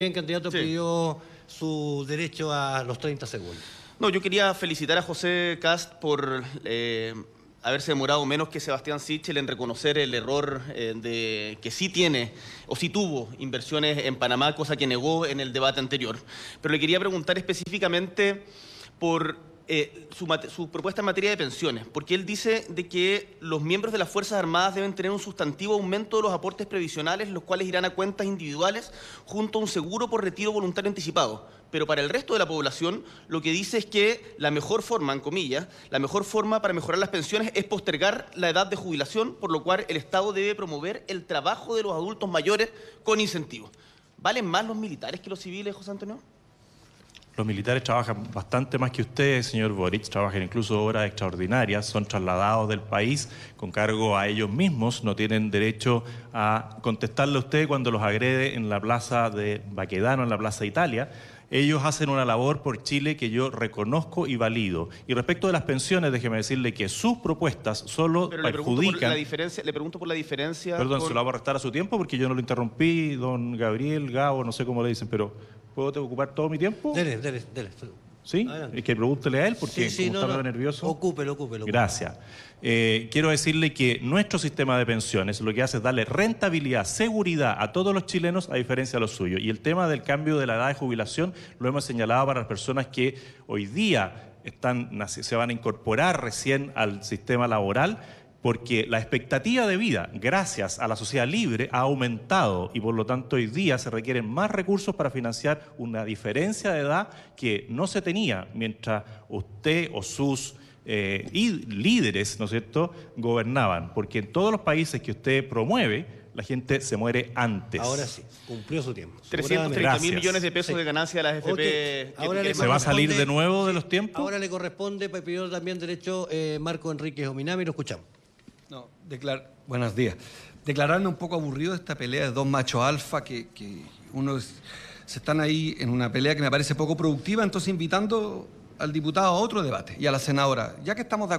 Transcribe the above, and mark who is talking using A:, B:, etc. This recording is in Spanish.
A: Bien, candidato pidió su derecho a los 30 segundos. No, yo quería felicitar a José Cast por eh, haberse demorado menos que Sebastián Sichel en reconocer el error eh, de que sí tiene o sí tuvo inversiones en Panamá, cosa que negó en el debate anterior. Pero le quería preguntar específicamente por eh, su, propuesta en materia de pensiones, porque él dice de que los miembros de las Fuerzas Armadas deben tener un sustantivo aumento de los aportes previsionales, los cuales irán a cuentas individuales junto a un seguro por retiro voluntario anticipado. Pero para el resto de la población, lo que dice es que la mejor forma, en comillas, la mejor forma para mejorar las pensiones es postergar la edad de jubilación, por lo cual el Estado debe promover el trabajo de los adultos mayores con incentivos. ¿Valen más los militares que los civiles, José Antonio?
B: Los militares trabajan bastante más que ustedes, señor Boric, trabajan incluso horas extraordinarias, son trasladados del país con cargo a ellos mismos, no tienen derecho a contestarle a usted cuando los agrede en la plaza de Baquedano, en la plaza Italia. Ellos hacen una labor por Chile que yo reconozco y valido. Y respecto de las pensiones, déjeme decirle que sus propuestas solo perjudican. Le pregunto la
A: diferencia, le pregunto por la diferencia. Perdón, se lo
B: voy a restar a su tiempo porque yo no lo interrumpí, don Gabriel, Gabo, no sé cómo le dicen, pero ¿puedo ocupar todo mi tiempo? Dele, dele, dele. ¿Sí? que pregúntele a él porque sí, sí, está no. nervioso. Ocúpelo, Gracias. Eh, quiero decirle que nuestro sistema de pensiones lo que hace es darle rentabilidad, seguridad a todos los chilenos a diferencia de los suyos. Y el tema del cambio de la edad de jubilación lo hemos señalado para las personas que hoy día están, se van a incorporar recién al sistema laboral porque la expectativa de vida, gracias a la sociedad libre, ha aumentado y por lo tanto hoy día se requieren más recursos para financiar una diferencia de edad que no se tenía mientras usted o sus eh, líderes, ¿no es cierto?, gobernaban, porque en todos los países que usted promueve, la gente se muere antes. Ahora sí, cumplió su tiempo. 330 mil millones de pesos de ganancia de las FP. Ahora ¿Se va a salir de nuevo de los tiempos?
A: Ahora le corresponde, pues, pidió también derecho eh, Marco Enrique Ominami, lo escuchamos. No, buenos días. Declararme un poco aburrido de esta pelea de dos machos alfa que, que unos se están ahí en una pelea que me parece poco productiva, entonces invitando al diputado a otro debate y a la senadora, ya que estamos de